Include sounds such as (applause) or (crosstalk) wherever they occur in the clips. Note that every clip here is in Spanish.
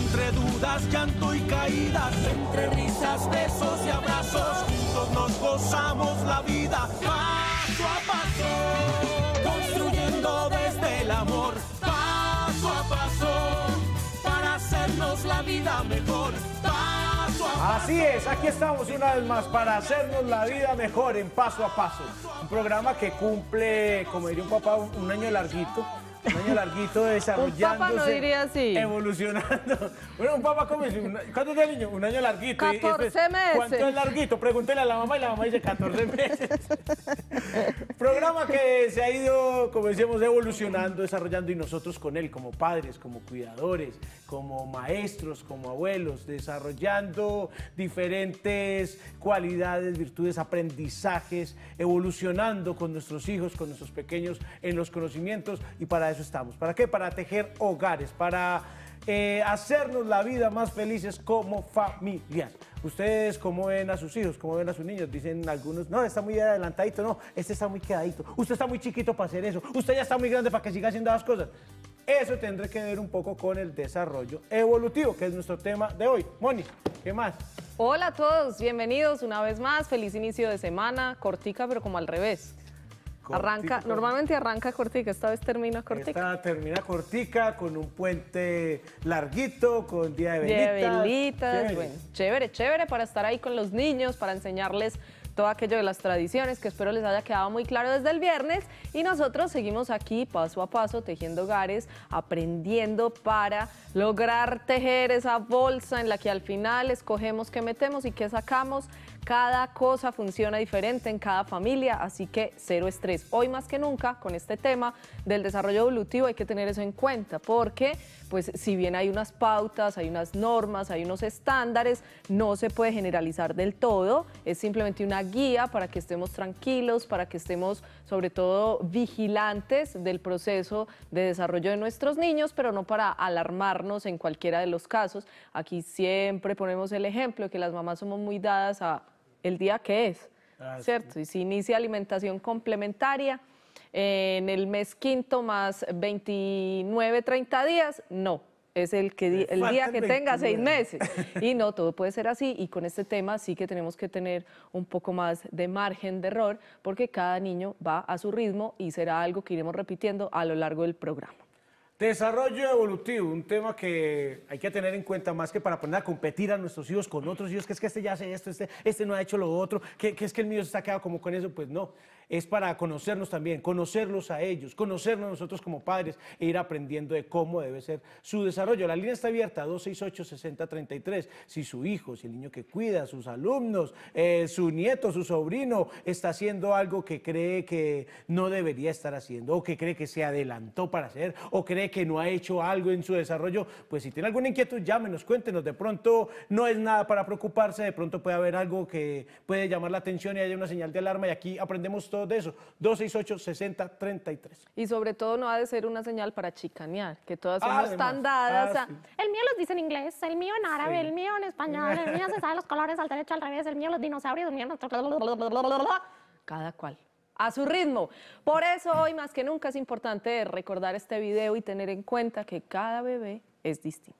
entre dudas, llanto y caídas, entre risas, besos y abrazos, juntos nos gozamos la vida, paso a paso, construyendo desde el amor, paso a paso, para hacernos la vida mejor, paso a paso. Así es, aquí estamos una vez más para hacernos la vida mejor en paso a paso, un programa que cumple, como diría un papá, un año larguito un año larguito desarrollándose. un papá no diría así. Evolucionando. (laughs) Bueno, un papá como ¿Cuánto es el niño? Un año larguito. 14 meses. Pues, ¿Cuánto es larguito? Pregúntele a la mamá y la mamá dice 14 meses. (laughs) Programa que se ha ido, como decíamos, evolucionando, desarrollando y nosotros con él, como padres, como cuidadores, como maestros, como abuelos, desarrollando diferentes cualidades, virtudes, aprendizajes, evolucionando con nuestros hijos, con nuestros pequeños en los conocimientos y para eso estamos. ¿Para qué? Para tejer hogares, para eh, hacernos la vida más felices como familia. Ustedes, ¿cómo ven a sus hijos? ¿Cómo ven a sus niños? Dicen algunos, no, está muy adelantadito, no, este está muy quedadito, usted está muy chiquito para hacer eso, usted ya está muy grande para que siga haciendo las cosas. Eso tendrá que ver un poco con el desarrollo evolutivo, que es nuestro tema de hoy. Moni, ¿qué más? Hola a todos, bienvenidos una vez más, feliz inicio de semana, cortica pero como al revés arranca, normalmente arranca cortica, esta vez termina cortica. Esta termina cortica con un puente larguito, con día de velitas. Día chévere, chévere para estar ahí con los niños, para enseñarles todo aquello de las tradiciones que espero les haya quedado muy claro desde el viernes y nosotros seguimos aquí paso a paso tejiendo hogares, aprendiendo para lograr tejer esa bolsa en la que al final escogemos qué metemos y qué sacamos cada cosa funciona diferente en cada familia, así que cero estrés. Hoy más que nunca, con este tema del desarrollo evolutivo, hay que tener eso en cuenta, porque pues si bien hay unas pautas, hay unas normas, hay unos estándares, no se puede generalizar del todo, es simplemente una guía para que estemos tranquilos, para que estemos sobre todo vigilantes del proceso de desarrollo de nuestros niños, pero no para alarmarnos en cualquiera de los casos. Aquí siempre ponemos el ejemplo que las mamás somos muy dadas a el día que es, ah, ¿cierto? Y si inicia alimentación complementaria, en el mes quinto más 29, 30 días, no, es el, que, el día que tenga seis meses. Y no, todo puede ser así. Y con este tema sí que tenemos que tener un poco más de margen de error, porque cada niño va a su ritmo y será algo que iremos repitiendo a lo largo del programa. Desarrollo evolutivo, un tema que hay que tener en cuenta más que para poner a competir a nuestros hijos con otros hijos, que es que este ya hace esto, este, este no ha hecho lo otro, que, es que el mío se ha quedado como con eso, pues no es para conocernos también, conocerlos a ellos, conocernos nosotros como padres e ir aprendiendo de cómo debe ser su desarrollo. La línea está abierta 268-6033. Si su hijo, si el niño que cuida, sus alumnos, eh, su nieto, su sobrino está haciendo algo que cree que no debería estar haciendo o que cree que se adelantó para hacer o cree que no ha hecho algo en su desarrollo, pues si tiene alguna inquietud, llámenos, cuéntenos. De pronto no es nada para preocuparse, de pronto puede haber algo que puede llamar la atención y haya una señal de alarma y aquí aprendemos todo de eso. 268-6033. Y sobre todo no ha de ser una señal para chicanear, que todas ah, están dadas El mío los dice en inglés, el mío en árabe, el mío en español, el mío se sabe los colores al derecho, al revés, el mío los dinosaurios, el mío... Cada cual a su ritmo. Por eso hoy más que nunca es importante recordar este video y tener en cuenta que cada bebé es distinto.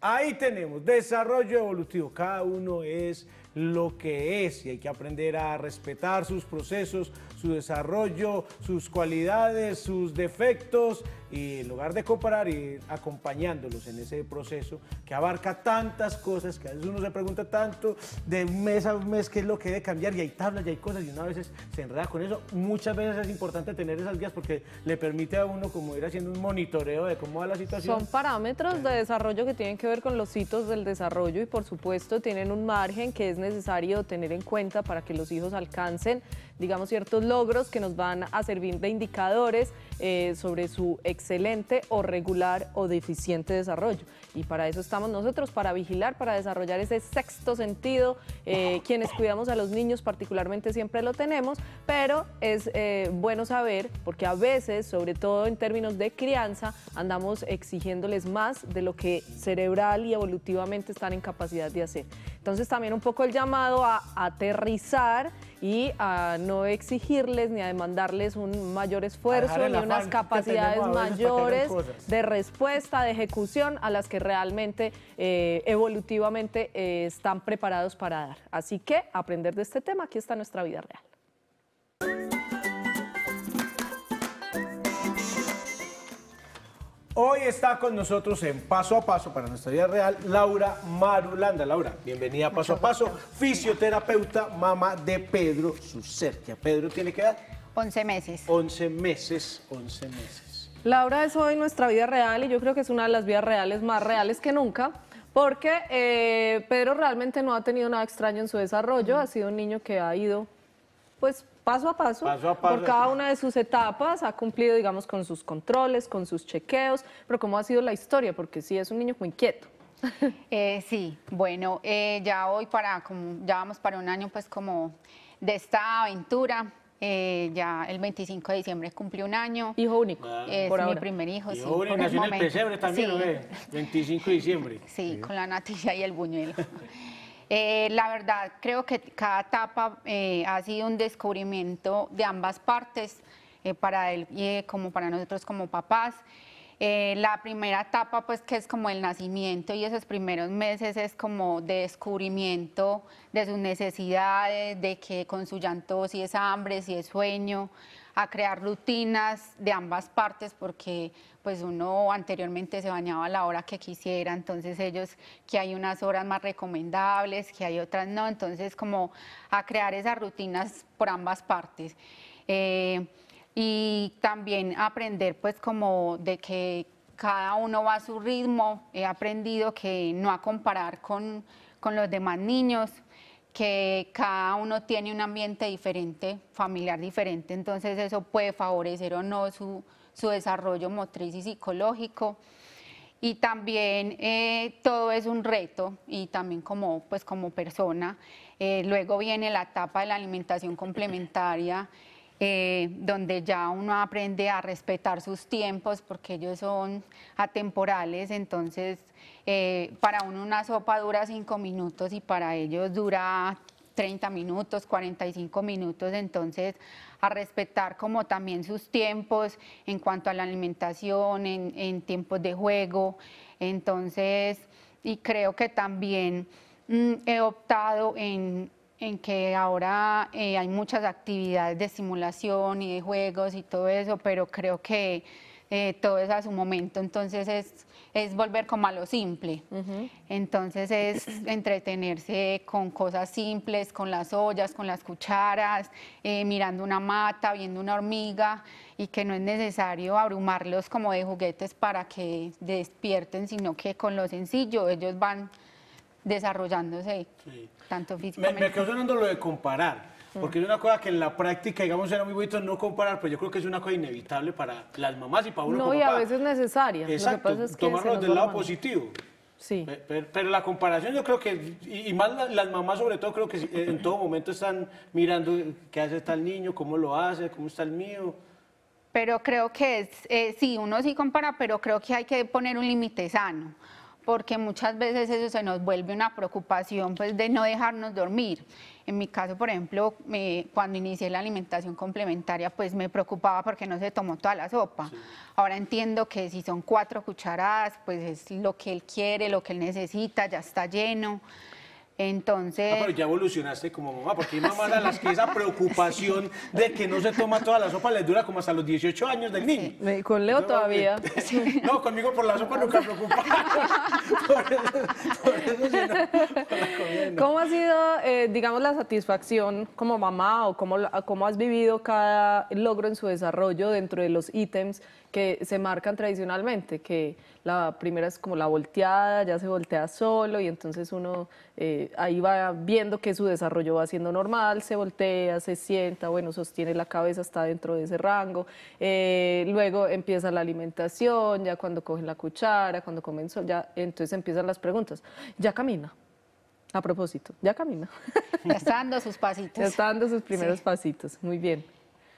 Ahí tenemos, desarrollo evolutivo, cada uno es lo que es y hay que aprender a respetar sus procesos, su desarrollo, sus cualidades, sus defectos y en lugar de comparar, y acompañándolos en ese proceso que abarca tantas cosas, que a veces uno se pregunta tanto de mes a mes qué es lo que debe cambiar y hay tablas y hay cosas y uno a veces se enreda con eso. Muchas veces es importante tener esas guías porque le permite a uno como ir haciendo un monitoreo de cómo va la situación. Son parámetros de desarrollo que tienen que ver con los hitos del desarrollo y por supuesto tienen un margen que es necesario tener en cuenta para que los hijos alcancen digamos, ciertos logros que nos van a servir de indicadores eh, sobre su excelente o regular o deficiente desarrollo. Y para eso estamos nosotros, para vigilar, para desarrollar ese sexto sentido. Eh, quienes cuidamos a los niños particularmente siempre lo tenemos, pero es eh, bueno saber, porque a veces, sobre todo en términos de crianza, andamos exigiéndoles más de lo que cerebral y evolutivamente están en capacidad de hacer. Entonces también un poco el llamado a aterrizar y a no exigirles ni a demandarles un mayor esfuerzo ni unas capacidades mayores de respuesta, de ejecución a las que realmente eh, evolutivamente eh, están preparados para dar. Así que aprender de este tema, aquí está nuestra vida real. Hoy está con nosotros en Paso a Paso para nuestra vida real Laura Marulanda. Laura, bienvenida a Paso a Paso, fisioterapeuta, mamá de Pedro Susertia. Pedro tiene que dar 11 meses. 11 meses, 11 meses. Laura es hoy nuestra vida real y yo creo que es una de las vidas reales más reales que nunca porque eh, Pedro realmente no ha tenido nada extraño en su desarrollo, ha sido un niño que ha ido pues paso a paso, por cada una de sus etapas, ha cumplido, digamos, con sus controles, con sus chequeos, pero ¿cómo ha sido la historia? Porque sí, es un niño muy inquieto. (laughs) Eh, sí, bueno, eh, ya hoy para, como, ya vamos para un año pues como de esta aventura, eh, ya el 25 de diciembre cumplió un año. Hijo único. Ah. es por mi primer hijo. Hijo único, nació en el también, 25 de diciembre. Sí, sí, con la natilla y el buñuelo. (laughs) Eh, la verdad, creo que cada etapa eh, ha sido un descubrimiento de ambas partes, eh, para él y como para nosotros como papás. la primera etapa, pues, que es como el nacimiento y esos primeros meses es como descubrimiento de sus necesidades, de que con su llanto, si es hambre, si es sueño, a crear rutinas de ambas partes porque pues uno anteriormente se bañaba a la hora que quisiera, entonces ellos que hay unas horas más recomendables, que hay otras no, entonces como a crear esas rutinas por ambas partes. Eh, y también aprender pues como de que cada uno va a su ritmo, he aprendido que no a comparar con, con los demás niños, que cada uno tiene un ambiente diferente, familiar diferente, entonces eso puede favorecer o no su, su desarrollo motriz y psicológico. Y también eh, todo es un reto y también como, pues como persona. Eh, luego viene la etapa de la alimentación complementaria eh, donde ya uno aprende a respetar sus tiempos porque ellos son atemporales, entonces eh, para uno una sopa dura cinco minutos y para ellos dura 30 minutos, 45 minutos, entonces a respetar como también sus tiempos en cuanto a la alimentación, en, tiempos de juego, entonces, y creo que también mm, he optado en en que ahora eh, hay muchas actividades de simulación y de juegos y todo eso, pero creo que eh, todo es a su momento, entonces es, volver como a lo simple, entonces es (clears throat) entretenerse con cosas simples, con las ollas, con las cucharas, eh, mirando una mata, viendo una hormiga y que no es necesario abrumarlos como de juguetes para que despierten, sino que con lo sencillo ellos van desarrollándose tanto físicamente. Me, quedó sonando lo de comparar. Porque es una cosa que en la práctica, digamos, era muy bonito no comparar, pero yo creo que es una cosa inevitable para las mamás y para uno No, y a veces necesaria. Exacto, es que tomarlo del lado positivo. Sí. Pero, la comparación yo creo que, y más las, mamás sobre todo, creo que eh, en todo momento están mirando qué hace tal niño, cómo lo hace, cómo está el mío. Pero creo que es, eh, sí, uno sí compara, pero creo que hay que poner un límite sano porque muchas veces eso se nos vuelve una preocupación pues, de no dejarnos dormir. En mi caso, por ejemplo, cuando inicié la alimentación complementaria, pues me preocupaba porque no se tomó toda la sopa. Ahora entiendo que si son cuatro cucharadas, pues es lo que él quiere, lo que él necesita, ya está lleno. Entonces. Ah, pero ya evolucionaste como mamá, porque hay mamás a las que esa preocupación de que no se toma toda la sopa le dura como hasta los 18 años del niño. Con Leo todavía. (laughs) No, conmigo por la sopa nunca preocupa. (laughs) ¿Cómo ha sido, eh, digamos, la satisfacción como mamá o cómo, cómo has vivido cada logro en su desarrollo dentro de los ítems que se marcan tradicionalmente? Que la primera es como la volteada, ya se voltea solo y entonces uno eh, ahí va viendo que su desarrollo va siendo normal, se voltea, se sienta, bueno, sostiene la cabeza está dentro de ese rango. Eh, luego empieza la alimentación, ya cuando coge la cuchara, cuando comenzó, ya entonces empiezan las preguntas. Ya camina. A propósito, ya camina. (laughs) Ya está dando sus pasitos. Ya está dando sus primeros pasitos. Muy bien.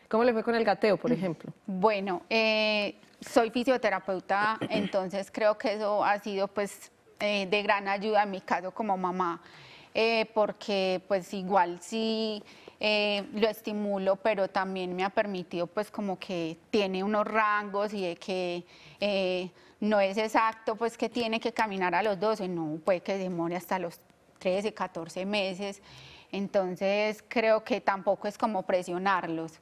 ¿Cómo le fue con el gateo, por mm. ejemplo? Bueno, eh, soy fisioterapeuta, entonces creo que eso ha sido pues eh, de gran ayuda en mi caso como mamá, eh, porque pues igual sí eh, lo estimulo, pero también me ha permitido pues como que tiene unos rangos y de que no es exacto pues que tiene que caminar a los 12, no, puede que demore hasta los 13, 14 meses, entonces creo que tampoco es como presionarlos.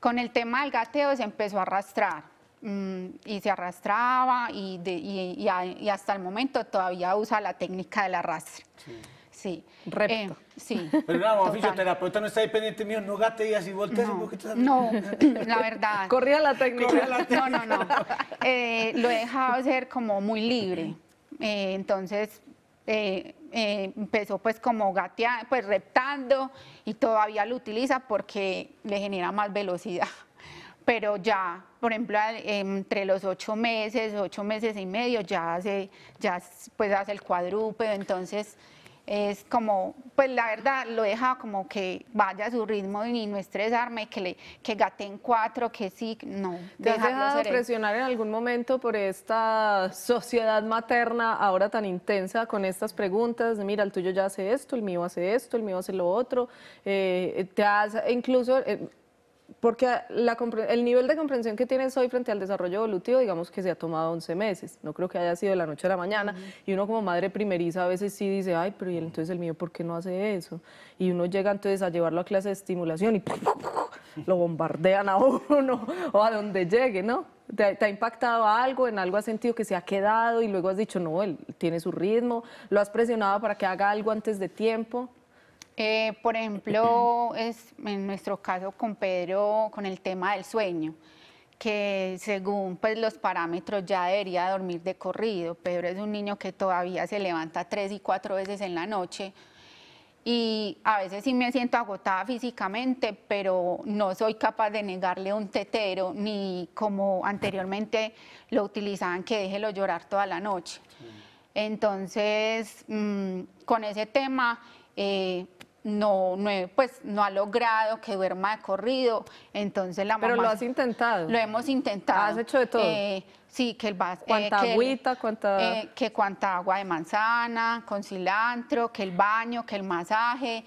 Con el tema del gateo se empezó a arrastrar, Mm, y se arrastraba y, hasta el momento todavía usa la técnica del arrastre. Sí. Sí. Repto. Eh, sí. (laughs) Pero no, como fisioterapeuta no está ahí pendiente mío, no gate y así volteas no, un poquito. No, (laughs) la verdad. Corría la técnica. Corría la No, no, no. Eh, lo he dejado ser como muy libre. Eh, entonces, empezó pues como gateando, pues reptando y todavía lo utiliza porque le genera más velocidad. Pero ya por ejemplo, entre los ocho meses, ocho meses y medio, ya hace, ya pues hace el cuadrúpedo, entonces es como, pues la verdad lo deja como que vaya a su ritmo y no estresarme, que, le, que gaten cuatro, que sí, no. ¿Te has dejado presionar en algún momento por esta sociedad materna ahora tan intensa con estas preguntas? mira, el tuyo ya hace esto, el mío hace esto, el mío hace lo otro. Eh, ¿Te has incluso... Eh, porque el nivel de comprensión que tienes hoy frente al desarrollo evolutivo, digamos que se ha tomado 11 meses, no creo que haya sido de la noche a la mañana, y uno como madre primeriza a veces sí dice, ay, pero entonces el mío por qué no hace eso? Y uno llega entonces a llevarlo a clase de estimulación y lo bombardean a uno o a donde llegue, ¿no? ¿Te ha, ¿Te ha, impactado algo? ¿En algo has sentido que se ha quedado y luego has dicho, no, él tiene su ritmo? ¿Lo has presionado para que haga algo antes de tiempo? Eh, por ejemplo, es en nuestro caso con Pedro, con el tema del sueño, que según pues, los parámetros ya debería dormir de corrido. Pedro es un niño que todavía se levanta tres y cuatro veces en la noche y a veces sí me siento agotada físicamente, pero no soy capaz de negarle un tetero, ni como anteriormente lo utilizaban, que déjelo llorar toda la noche. Entonces, mm, con ese tema... Eh, no, pues, no ha logrado que duerma de corrido. Entonces la Pero lo has intentado. Lo hemos intentado. Has hecho de todo. Eh, sí, que el vaso... Eh, ¿Cuánta agüita? Eh, cuánta... agua de manzana, con cilantro, que el baño, que el masaje.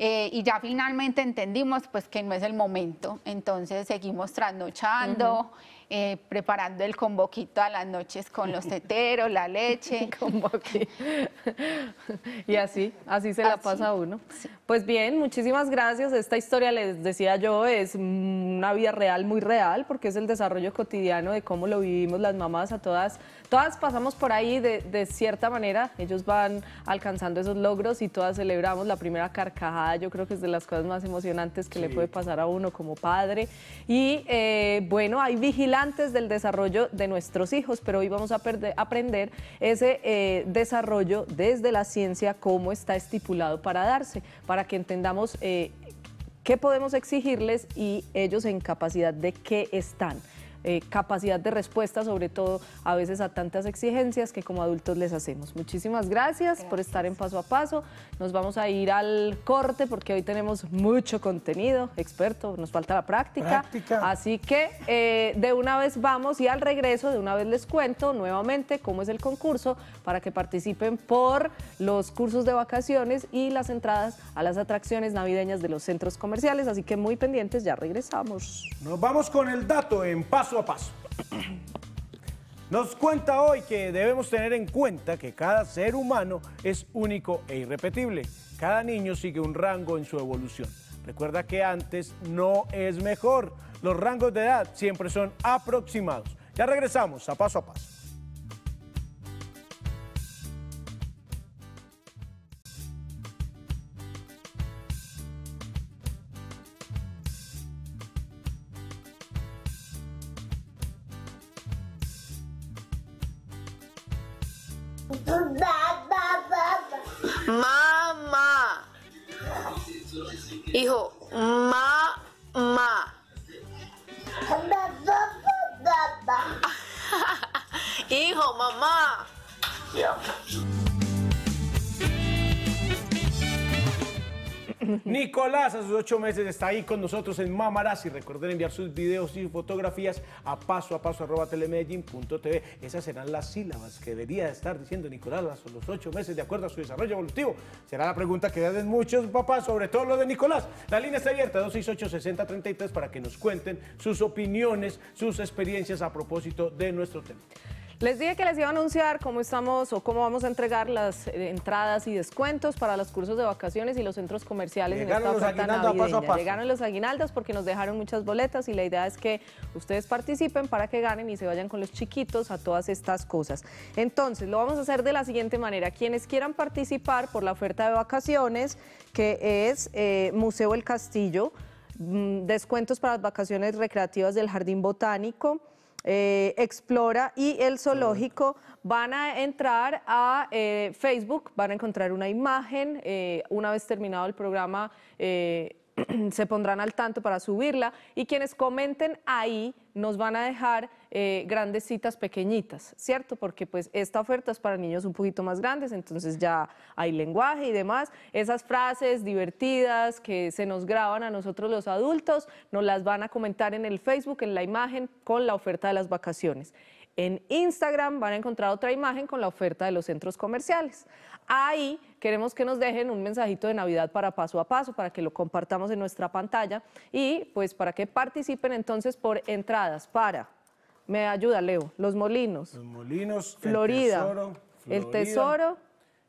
y ya finalmente entendimos pues que no es el momento. Entonces seguimos trasnochando. Eh, preparando el convoquito a las noches con los teteros, la leche. (laughs) (laughs) y así, así se la pasa uno. Pues bien, muchísimas gracias. Esta historia, les decía yo, es una vida real, muy real, porque es el desarrollo cotidiano de cómo lo vivimos las mamás a todas todas pasamos por ahí de, cierta manera, ellos van alcanzando esos logros y todas celebramos la primera carcajada, yo creo que es de las cosas más emocionantes que le puede pasar a uno como padre. Y eh, bueno, hay vigilantes del desarrollo de nuestros hijos, pero hoy vamos a aprender ese eh, desarrollo desde la ciencia, cómo está estipulado para darse, para que entendamos... Eh, qué podemos exigirles y ellos en capacidad de qué están. Eh, capacidad de respuesta, sobre todo a veces a tantas exigencias que como adultos les hacemos. Muchísimas gracias, por estar en Paso a Paso. Nos vamos a ir al corte porque hoy tenemos mucho contenido, experto, nos falta la práctica. Así que eh, de una vez vamos y al regreso, de una vez les cuento nuevamente cómo es el concurso para que participen por los cursos de vacaciones y las entradas a las atracciones navideñas de los centros comerciales. Así que muy pendientes, ya regresamos. Nos vamos con el dato en Paso paso a paso. (clears throat) Nos cuenta hoy que debemos tener en cuenta que cada ser humano es único e irrepetible. Cada niño sigue un rango en su evolución. Recuerda que antes no es mejor. Los rangos de edad siempre son aproximados. Ya regresamos a paso a paso. mamá. Nicolás a sus ocho meses está ahí con nosotros en y Recuerden enviar sus videos y fotografías a paso a paso Esas serán las sílabas que debería estar diciendo Nicolás a los ocho meses de acuerdo a su desarrollo evolutivo. Será la pregunta que hacen muchos papás, sobre todo lo de Nicolás. La línea está abierta 268-6033 para que nos cuenten sus opiniones, sus experiencias a propósito de nuestro tema. Les dije que les iba a anunciar cómo estamos o cómo vamos a entregar las eh, entradas y descuentos para los cursos de vacaciones y los centros comerciales en esta oferta navideña. Llegaron los aguinaldos porque nos dejaron muchas boletas y la idea es que ustedes participen para que ganen y se vayan con los chiquitos a todas estas cosas. Entonces, lo vamos a hacer de la siguiente manera. Quienes quieran participar por la oferta de vacaciones, que es eh, Museo El Castillo, mm, descuentos para las vacaciones recreativas del Jardín Botánico, eh, explora y el zoológico van a entrar a eh, Facebook, van a encontrar una imagen. Eh, una vez terminado el programa, (clears throat) se pondrán al tanto para subirla y quienes comenten ahí nos van a dejar eh, grandes citas pequeñitas, ¿cierto? Porque pues esta oferta es para niños un poquito más grandes, entonces ya hay lenguaje y demás. Esas frases divertidas que se nos graban a nosotros los adultos, nos las van a comentar en el Facebook, en la imagen, con la oferta de las vacaciones. En Instagram van a encontrar otra imagen con la oferta de los centros comerciales. Ahí queremos que nos dejen un mensajito de Navidad para paso a paso, para que lo compartamos en nuestra pantalla y pues para que participen entonces por entradas para, me ayuda Leo, Los Molinos. Los Molinos, Florida, el Tesoro.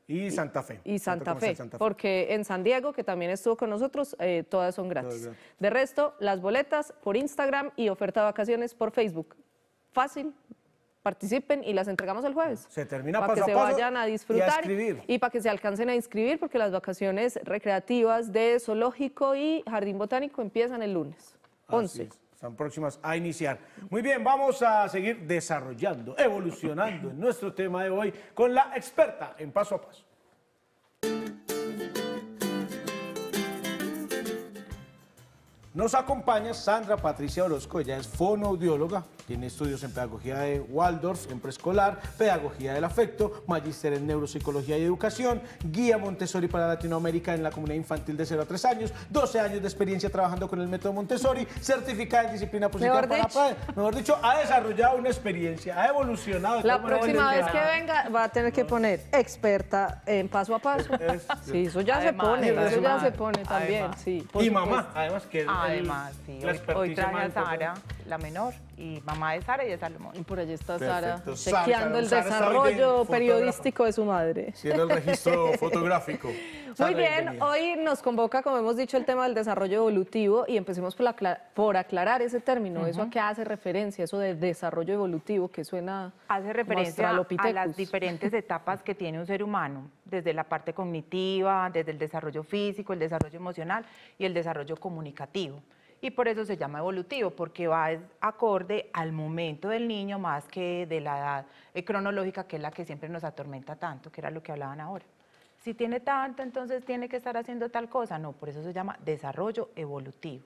y Santa Fe. Y Santa Fe, porque en San Diego, que también estuvo con nosotros, eh, todas son gratis. gratis. De resto, las boletas por Instagram y oferta de vacaciones por Facebook. Fácil, participen y las entregamos el jueves. Se termina para que se vayan a disfrutar y, para que se alcancen a inscribir porque las vacaciones recreativas de zoológico y jardín botánico empiezan el lunes 11. están próximas a iniciar. Muy bien, vamos a seguir desarrollando, evolucionando en nuestro tema de hoy con la experta en paso a paso. Nos acompaña Sandra Patricia Orozco, ella es fonoaudióloga, tiene estudios en pedagogía de Waldorf, en preescolar, pedagogía del afecto, magíster en neuropsicología y educación, guía Montessori para Latinoamérica en la comunidad infantil de 0 a 3 años, 12 años de experiencia trabajando con el método Montessori, certificada en disciplina positiva mejor Mejor dicho, ha desarrollado una experiencia, ha evolucionado. La próxima vez que venga va a tener que poner experta en paso a paso. sí, eso ya se pone, eso ya se pone también, sí. Y mamá, además que... Ah, Además, sí. Hoy, trae a Sara, la menor, y mamá de Sara y de Salomón. Y por allí está Sara, chequeando el desarrollo periodístico de su madre. Siendo el registro (laughs) fotográfico. Muy bien, hoy nos convoca, como hemos dicho, el tema del desarrollo evolutivo y empecemos por, aclarar ese término. ¿Eso a qué hace referencia? Eso de desarrollo evolutivo que suena. Hace referencia a las diferentes (laughs) etapas que tiene un ser humano, desde la parte cognitiva, desde el desarrollo físico, el desarrollo emocional y el desarrollo comunicativo y por eso se llama evolutivo, porque va acorde al momento del niño más que de la edad eh, cronológica, que es la que siempre nos atormenta tanto, que era lo que hablaban ahora si tiene tanto, entonces tiene que estar haciendo tal cosa. No, por eso se llama desarrollo evolutivo.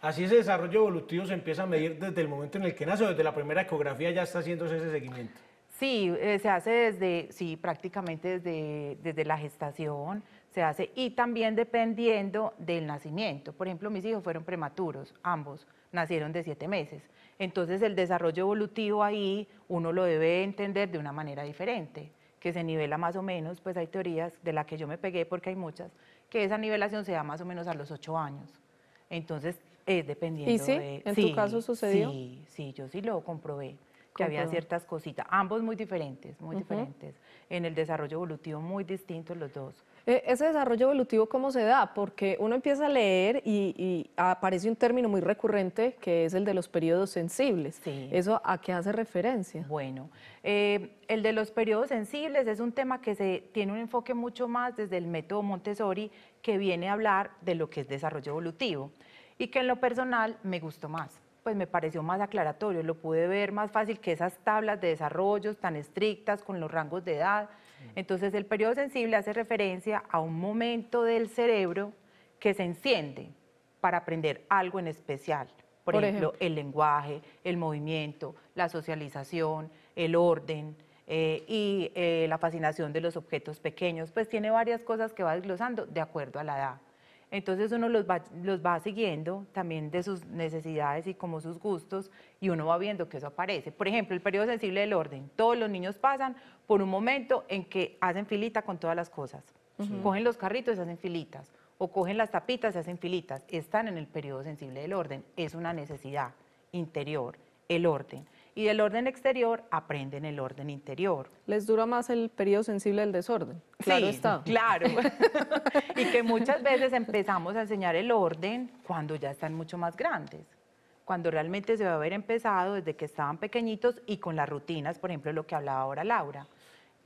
Así ese desarrollo evolutivo se empieza a medir desde el momento en el que nace o desde la primera ecografía ya está haciéndose ese seguimiento. Sí, eh, se hace desde, sí, prácticamente desde, desde la gestación, se hace y también dependiendo del nacimiento. Por ejemplo, mis hijos fueron prematuros, ambos nacieron de siete meses. Entonces el desarrollo evolutivo ahí uno lo debe entender de una manera diferente que se nivela más o menos, pues hay teorías de la que yo me pegué porque hay muchas, que esa nivelación se da más o menos a los ocho años. Entonces, es dependiendo sí? ¿En su tu caso sucedió? Sí, sí, yo sí lo comprobé, que había ciertas cositas, ambos muy diferentes, muy diferentes, en el desarrollo evolutivo muy distintos los dos. E, ese desarrollo evolutivo, ¿cómo se da? Porque uno empieza a leer y, aparece un término muy recurrente que es el de los periodos sensibles. ¿Eso a qué hace referencia? Bueno, eh, el de los periodos sensibles es un tema que se tiene un enfoque mucho más desde el método Montessori que viene a hablar de lo que es desarrollo evolutivo y que en lo personal me gustó más pues me pareció más aclaratorio, lo pude ver más fácil que esas tablas de desarrollos tan estrictas con los rangos de edad, entonces el periodo sensible hace referencia a un momento del cerebro que se enciende para aprender algo en especial. Por, ejemplo, el lenguaje, el movimiento, la socialización, el orden, eh, y eh, la fascinación de los objetos pequeños, pues tiene varias cosas que va desglosando de acuerdo a la edad. Entonces uno los va, siguiendo también de sus necesidades y como sus gustos y uno va viendo que eso aparece. Por ejemplo, el periodo sensible del orden. Todos los niños pasan por un momento en que hacen filita con todas las cosas. Cogen los carritos y hacen filitas. O cogen las tapitas y hacen filitas. Están en el periodo sensible del orden. Es una necesidad interior, el orden y del orden exterior aprenden el orden interior. Les dura más el periodo sensible del desorden. Claro está. Claro. (laughs) y que muchas veces empezamos a enseñar el orden cuando ya están mucho más grandes cuando realmente se va a haber empezado desde que estaban pequeñitos y con las rutinas, por ejemplo, lo que hablaba ahora Laura.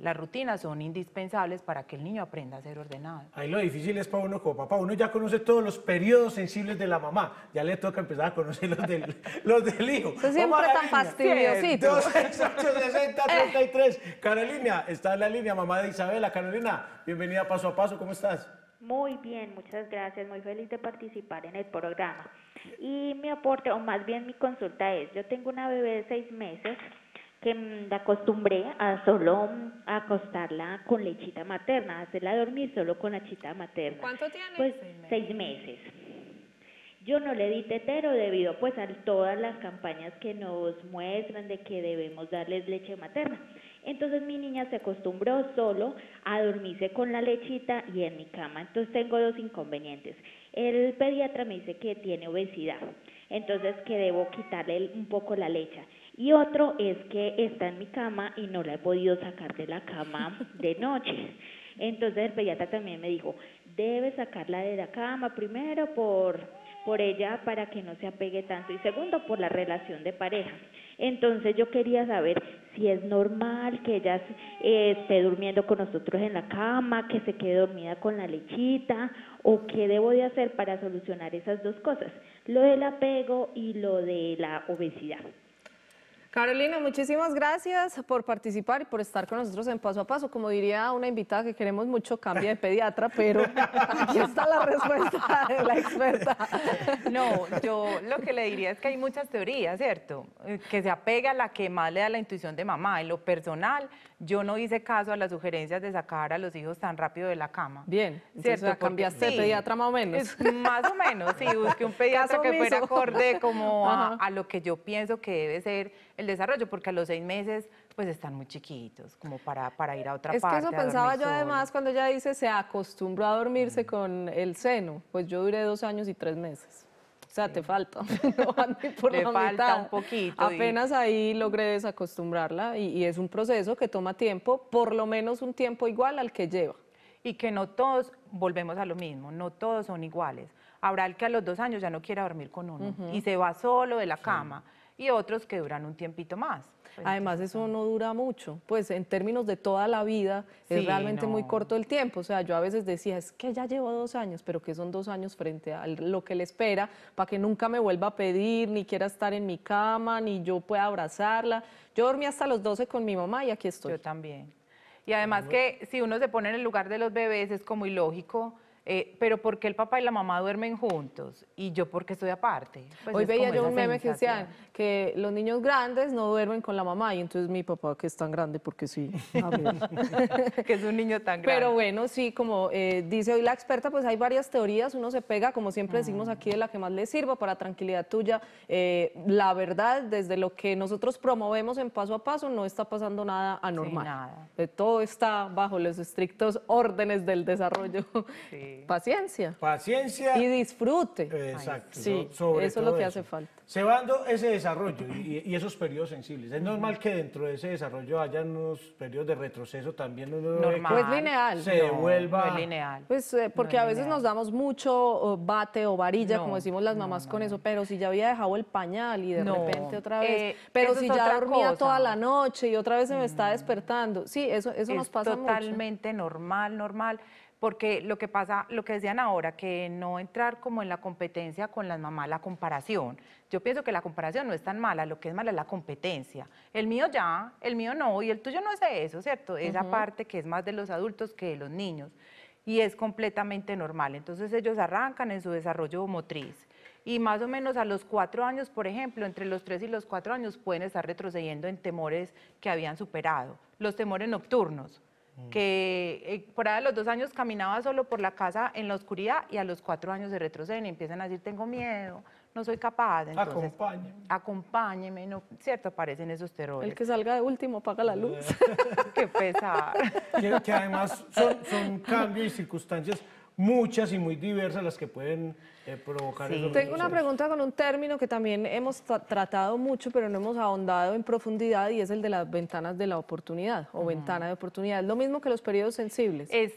Las rutinas son indispensables para que el niño aprenda a ser ordenado. Ahí lo difícil es para uno como papá. Uno ya conoce todos los periodos sensibles de la mamá. Ya le toca empezar a conocer los del, (laughs) los del hijo. Eso siempre tan fastidiosito. 60, 33. (laughs) Carolina, está en la línea, mamá de Isabela. Carolina, bienvenida Paso a Paso. ¿Cómo estás? Muy bien, muchas gracias. Muy feliz de participar en el programa. Y mi aporte, o más bien mi consulta es, yo tengo una bebé de seis meses que la acostumbré a solo acostarla con lechita materna, hacerla dormir solo con lechita materna. ¿Cuánto tiene? Pues seis meses. Yo no le di tetero debido pues a todas las campañas que nos muestran de que debemos darles leche materna. Entonces mi niña se acostumbró solo a dormirse con la lechita y en mi cama. Entonces tengo dos inconvenientes. El pediatra me dice que tiene obesidad, entonces que debo quitarle un poco la leche y otro es que está en mi cama y no la he podido sacar de la cama (laughs) de noche. Entonces el pediatra también me dijo, debe sacarla de la cama primero por, por ella para que no se apegue tanto y segundo por la relación de pareja. Entonces yo quería saber si es normal que ella eh, esté durmiendo con nosotros en la cama, que se quede dormida con la lechita o qué debo de hacer para solucionar esas dos cosas, lo del apego y lo de la obesidad. Carolina, muchísimas gracias por participar y por estar con nosotros en Paso a Paso. Como diría una invitada que queremos mucho, cambia de pediatra, pero aquí está la respuesta de la experta. No, yo lo que le diría es que hay muchas teorías, ¿cierto? Eh, que se apega a la que más le da la intuición de mamá. En lo personal, yo no hice caso a las sugerencias de sacar a los hijos tan rápido de la cama. Bien, ¿cierto? cambiaste de pediatra más o menos. más o menos, sí, busqué un (laughs) pediatra que fuera acorde como a lo que yo pienso que debe ser el desarrollo, porque a los seis meses pues están muy chiquitos, como para, ir a otra parte. Es que eso pensaba yo además cuando ella dice se acostumbró a dormirse mm. con el seno, pues yo duré dos años y tres meses. O sea, te falta. (laughs) Le falta un poquito. Apenas ahí logré desacostumbrarla y, es un proceso que toma tiempo, por lo menos un tiempo igual al que lleva. Y que no todos, volvemos a lo mismo, no todos son iguales habrá el que a los dos años ya no quiera dormir con uno y se va solo de la cama y otros que duran un tiempito más. Además, eso no dura mucho, pues en términos de toda la vida es realmente muy corto el tiempo. O sea, yo a veces decía, es que ya llevo dos años, pero que son dos años frente a lo que le espera, para que nunca me vuelva a pedir, ni quiera estar en mi cama, ni yo pueda abrazarla. Yo dormí hasta los 12 con mi mamá y aquí estoy. Yo también. Y además que si uno se pone en el lugar de los bebés es como ilógico eh, pero ¿por qué el papá y la mamá duermen juntos? ¿Y yo por qué estoy aparte? Pues hoy veía yo un meme que decían que los niños grandes no duermen con la mamá y entonces mi papá que es tan grande porque sí, (laughs) que es un niño tan grande. Pero bueno, sí, como eh, dice hoy la experta, pues hay varias teorías, uno se pega, como siempre ah. decimos aquí, de la que más le sirva para tranquilidad tuya. Eh, la verdad, desde lo que nosotros promovemos en paso a paso, no está pasando nada anormal. nada. Todo está bajo los estrictos órdenes del desarrollo. Sí. Paciencia. Paciencia. Y disfrute. Exacto. eso es lo que hace falta. Se va dando ese desarrollo y, esos periodos sensibles. Es normal que dentro de ese desarrollo haya unos periodos de retroceso también. normal. Pues es lineal. Se devuelva. lineal. Pues eh, porque a veces nos damos mucho bate o varilla, como decimos las mamás con eso, pero si ya había dejado el pañal y de repente otra vez. Eh, pero si ya dormía toda la noche y otra vez se me está mm. despertando. Sí, eso, eso es nos pasa totalmente normal, normal porque lo que pasa, lo que decían ahora, que no entrar como en la competencia con las mamás, la comparación. Yo pienso que la comparación no es tan mala, lo que es mala es la competencia. El mío ya, el mío no, y el tuyo no es de eso, ¿cierto? Esa parte que es más de los adultos que de los niños, y es completamente normal. Entonces ellos arrancan en su desarrollo motriz. Y más o menos a los cuatro años, por ejemplo, entre los tres y los cuatro años pueden estar retrocediendo en temores que habían superado, los temores nocturnos Mm. que eh, por ahí a los dos años caminaba solo por la casa en la oscuridad y a los cuatro años se retroceden y empiezan a decir, tengo miedo, no soy capaz. Entonces, acompáñeme. Acompáñeme, no, ¿cierto? Aparecen esos terrores. El que salga de último paga la luz. (laughs) Qué pesar. Que, que además son cambios y circunstancias muchas y muy diversas las que pueden eh, provocar. Sí. Tengo una pregunta con un término que también hemos tratado mucho, pero no hemos ahondado en profundidad y es el de las ventanas de la oportunidad o ventana de oportunidad. Lo mismo que los periodos sensibles. Es,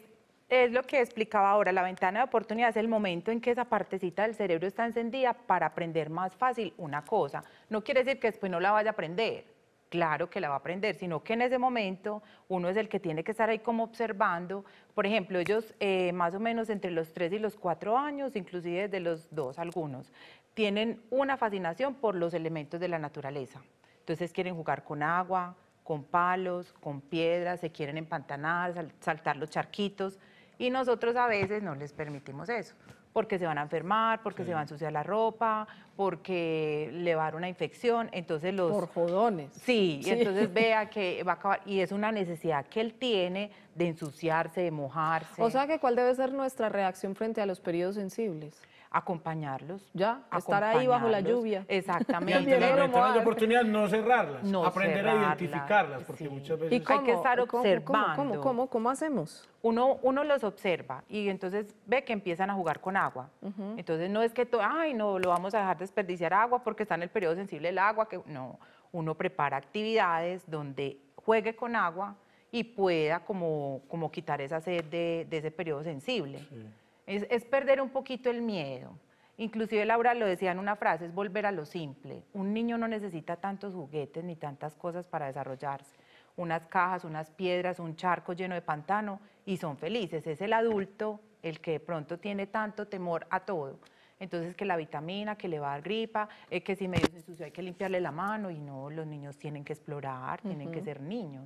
es lo que explicaba ahora, la ventana de oportunidad es el momento en que esa partecita del cerebro está encendida para aprender más fácil una cosa. No quiere decir que después no la vaya a aprender, claro que la va a aprender, sino que en ese momento uno es el que tiene que estar ahí como observando. Por ejemplo, ellos eh, más o menos entre los tres y los cuatro años, inclusive de los dos algunos, tienen una fascinación por los elementos de la naturaleza. Entonces quieren jugar con agua, con palos, con piedras, se quieren empantanar, saltar los charquitos y nosotros a veces no les permitimos eso porque se van a enfermar, porque se va a ensuciar la ropa, porque le va a dar una infección, entonces los... Por jodones. Sí, Y entonces (laughs) vea que va a acabar, y es una necesidad que él tiene de ensuciarse, de mojarse. O sea que cuál debe ser nuestra reacción frente a los periodos sensibles acompañarlos. Ya, estar ahí bajo la lluvia. Exactamente. Y las oportunidades, no cerrarlas, aprender a identificarlas, porque muchas veces... ¿Y cómo, hay que estar observando. ¿Cómo, cómo, cómo, hacemos? Uno, uno, los observa y entonces ve que empiezan a jugar con agua. Entonces no es que, ay, no, lo vamos a dejar desperdiciar agua porque está en el periodo sensible el agua, que no, uno prepara actividades donde juegue con agua y pueda como, como quitar esa sed de, de ese periodo sensible. Sí. Es, perder un poquito el miedo. Inclusive Laura lo decía en una frase, es volver a lo simple. Un niño no necesita tantos juguetes ni tantas cosas para desarrollarse. Unas cajas, unas piedras, un charco lleno de pantano y son felices. Es el adulto el que de pronto tiene tanto temor a todo. Entonces que la vitamina, que le va a dar gripa, es eh, que si me se sucio hay que limpiarle la mano y no, los niños tienen que explorar, tienen que ser niños.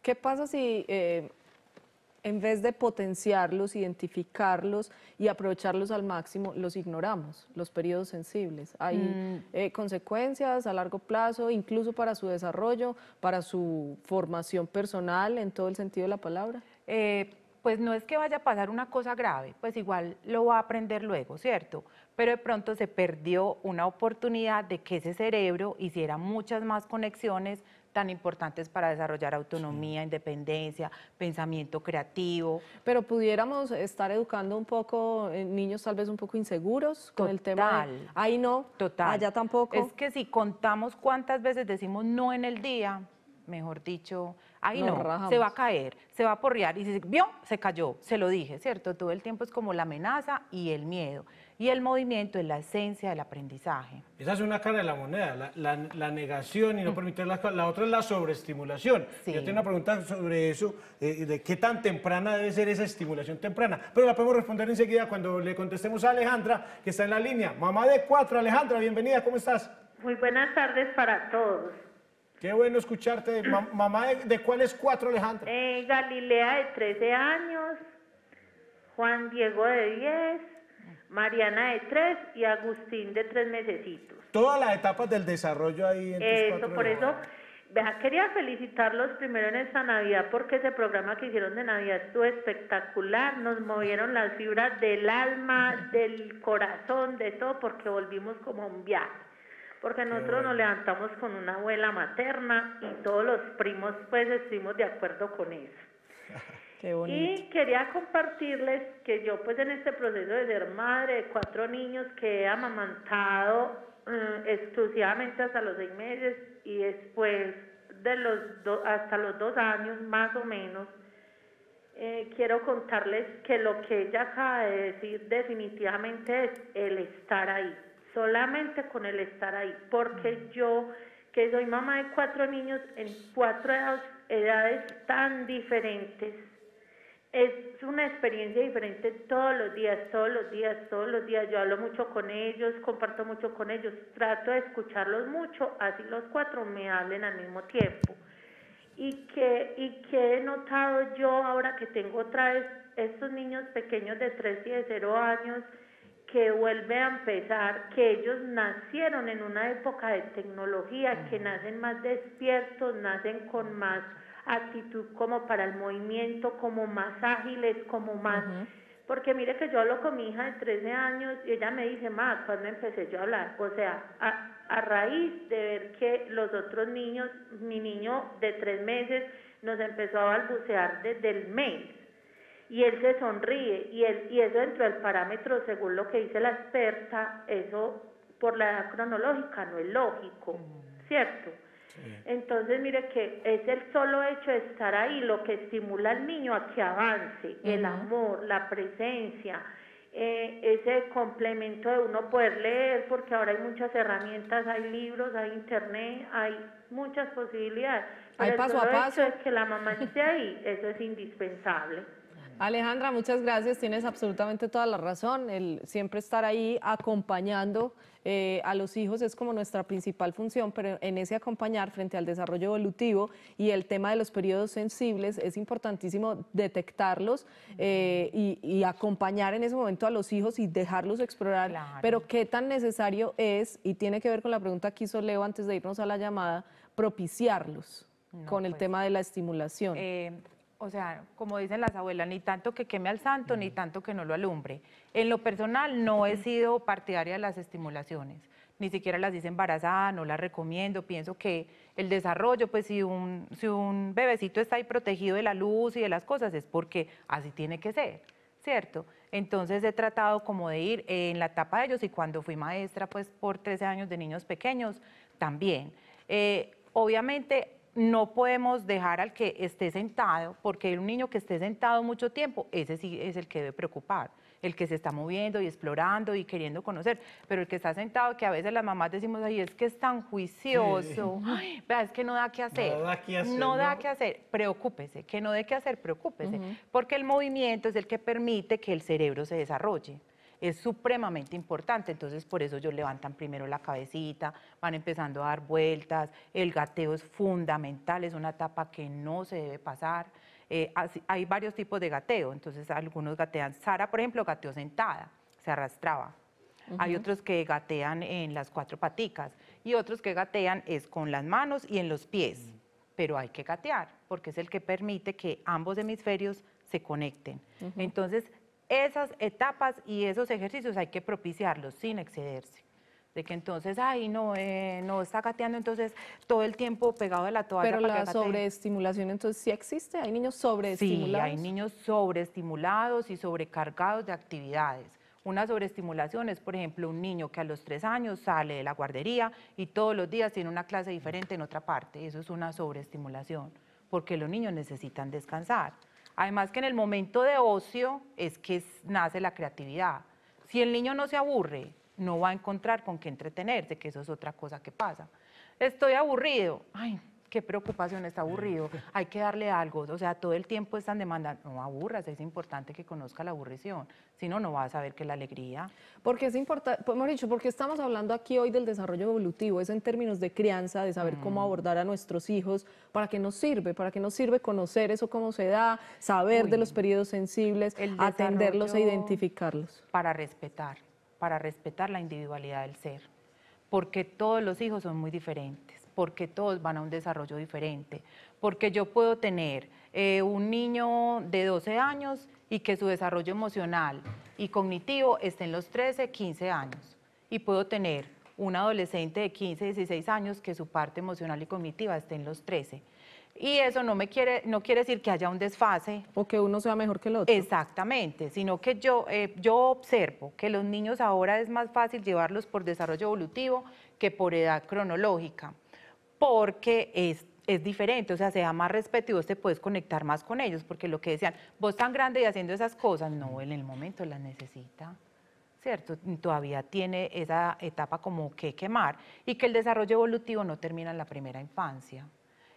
¿Qué pasa si eh, en vez de potenciarlos, identificarlos y aprovecharlos al máximo, los ignoramos, los periodos sensibles. Hay mm. eh, consecuencias a largo plazo, incluso para su desarrollo, para su formación personal, en todo el sentido de la palabra. Eh, pues no es que vaya a pasar una cosa grave, pues igual lo va a aprender luego, ¿cierto? Pero de pronto se perdió una oportunidad de que ese cerebro hiciera muchas más conexiones tan importantes para desarrollar autonomía, independencia, pensamiento creativo. Pero pudiéramos estar educando un poco eh, niños tal vez un poco inseguros con el tema. Total. ahí no, total. allá tampoco. Es que si contamos cuántas veces decimos no en el día, mejor dicho, ahí no, se va a caer, se va a porrear, y se vio, se cayó, se lo dije, ¿cierto? Todo el tiempo es como la amenaza y el miedo. Y el movimiento es la esencia del aprendizaje. Esa es una cara de la moneda, la, negación y no mm. permitir las cosas. La otra es la sobreestimulación. Yo tengo una pregunta sobre eso, eh, de qué tan temprana debe ser esa estimulación temprana. Pero la podemos responder enseguida cuando le contestemos a Alejandra, que está en la línea. Mamá de cuatro, Alejandra, bienvenida, ¿cómo estás? Muy buenas tardes para todos. Qué bueno escucharte. (clears throat) mamá, ¿de, cuáles cuatro, Alejandra? Eh, Galilea de 13 años, Juan Diego de 10, Mariana de 3 y Agustín de 3 mesecitos. Todas las etapas del desarrollo ahí en Eso, por eso quería felicitarlos primero en esta Navidad porque ese programa que hicieron de Navidad estuvo espectacular, nos movieron las fibras del alma, (laughs) del corazón, de todo, porque volvimos como un viaje porque nosotros nos levantamos con una abuela materna y todos los primos pues estuvimos de acuerdo con eso. (laughs) y quería compartirles que yo pues en este proceso de ser madre de cuatro niños que he amamantado mm, exclusivamente hasta los seis meses y después de los hasta los dos años más o menos, eh, quiero contarles que lo que ella acaba de decir definitivamente es el estar ahí solamente con el estar ahí, porque yo, que soy mamá de cuatro niños en cuatro edades tan diferentes, es una experiencia diferente todos los días, todos los días, todos los días. Yo hablo mucho con ellos, comparto mucho con ellos, trato de escucharlos mucho, así los cuatro me hablen al mismo tiempo. Y que, y que he notado yo ahora que tengo otra vez estos niños pequeños de 3 y de 0 años, que vuelve a empezar, que ellos nacieron en una época de tecnología, que nacen más despiertos, nacen con más actitud como para el movimiento, como más ágiles, como más... Porque mire que yo hablo con mi hija de 13 años y ella me dice, más cuando empecé yo a hablar? O sea, a, raíz de ver que los otros niños, mi niño de tres meses nos empezó a balbucear desde el mes y él se sonríe y, él, y eso dentro del parámetro, según lo que dice la experta, eso por la edad cronológica no es lógico, ¿cierto? Entonces, mire que es el solo hecho de estar ahí lo que estimula al niño a que avance, el amor, la presencia, eh, ese complemento de uno poder leer, porque ahora hay muchas herramientas, hay libros, hay internet, hay muchas posibilidades. hay paso a paso. Hecho que la mamá (laughs) esté ahí, eso es indispensable. Alejandra, muchas gracias. Tienes absolutamente toda la razón. El siempre estar ahí acompañando eh, a los hijos es como nuestra principal función, pero en ese acompañar frente al desarrollo evolutivo y el tema de los periodos sensibles es importantísimo detectarlos eh, y, acompañar en ese momento a los hijos y dejarlos explorar. Pero qué tan necesario es, y tiene que ver con la pregunta que hizo Leo antes de irnos a la llamada, propiciarlos. con el pues. tema de la estimulación. Eh, o sea, como dicen las abuelas, ni tanto que queme al santo, ni tanto que no lo alumbre. En lo personal no he sido partidaria de las estimulaciones, ni siquiera las hice embarazada, no las recomiendo, pienso que el desarrollo, pues si un, si un bebecito está ahí protegido de la luz y de las cosas, es porque así tiene que ser, ¿cierto? Entonces he tratado como de ir en la etapa de ellos y cuando fui maestra, pues por 13 años de niños pequeños, también. Eh, obviamente no podemos dejar al que esté sentado, porque un niño que esté sentado mucho tiempo, ese sí es el que debe preocupar, el que se está moviendo y explorando y queriendo conocer, pero el que está sentado, que a veces las mamás decimos, ay, es que es tan juicioso, es que no da qué hacer, no da qué hacer, no preocúpese, que no dé qué hacer, preocúpese, porque el movimiento es el que permite que el cerebro se desarrolle es supremamente importante. Entonces, por eso ellos levantan primero la cabecita, van empezando a dar vueltas, el gateo es fundamental, es una etapa que no se debe pasar. Eh, hay varios tipos de gateo, entonces algunos gatean. Sara, por ejemplo, gateó sentada, se arrastraba. Hay otros que gatean en las cuatro paticas y otros que gatean es con las manos y en los pies. Pero hay que gatear porque es el que permite que ambos hemisferios se conecten. Entonces, esas etapas y esos ejercicios hay que propiciarlos sin excederse de que entonces, ay, no, eh, no está gateando entonces todo el tiempo pegado a la toalla. Pero la sobreestimulación entonces sí existe, hay niños sobreestimulados. Sí, hay niños sobreestimulados y sobrecargados de actividades. Una sobreestimulación es, por ejemplo, un niño que a los tres años sale de la guardería y todos los días tiene una clase diferente en otra parte. Eso es una sobreestimulación, porque los niños necesitan descansar. Además que en el momento de ocio es que nace la creatividad. Si el niño no se aburre, no va a encontrar con qué entretenerse, que eso es otra cosa que pasa. Estoy aburrido. Ay, qué preocupación, está aburrido, hay que darle algo, o sea, todo el tiempo están demandando, no aburras, es importante que conozca la aburrición, si no, no vas a saber que la alegría. Porque es importante, hemos pues, dicho, porque estamos hablando aquí hoy del desarrollo evolutivo, es en términos de crianza, de saber cómo mm. abordar a nuestros hijos, para qué nos sirve, para qué nos sirve conocer eso, cómo se da, saber de los periodos sensibles, atenderlos e identificarlos. Para respetar, para respetar la individualidad del ser, porque todos los hijos son muy diferentes porque todos van a un desarrollo diferente, porque yo puedo tener eh, un niño de 12 años y que su desarrollo emocional y cognitivo esté en los 13, 15 años, y puedo tener un adolescente de 15, 16 años que su parte emocional y cognitiva esté en los 13. Y eso no, me quiere, no quiere decir que haya un desfase. O que uno sea mejor que el otro. Exactamente, sino que yo, eh, yo observo que los niños ahora es más fácil llevarlos por desarrollo evolutivo que por edad cronológica porque es es diferente, o sea, sea más respeto y vos te puedes conectar más con ellos, porque lo que decían, vos tan grande y haciendo esas cosas, no, en el momento las necesita, ¿cierto? Todavía tiene esa etapa como que quemar y que el desarrollo evolutivo no termina en la primera infancia.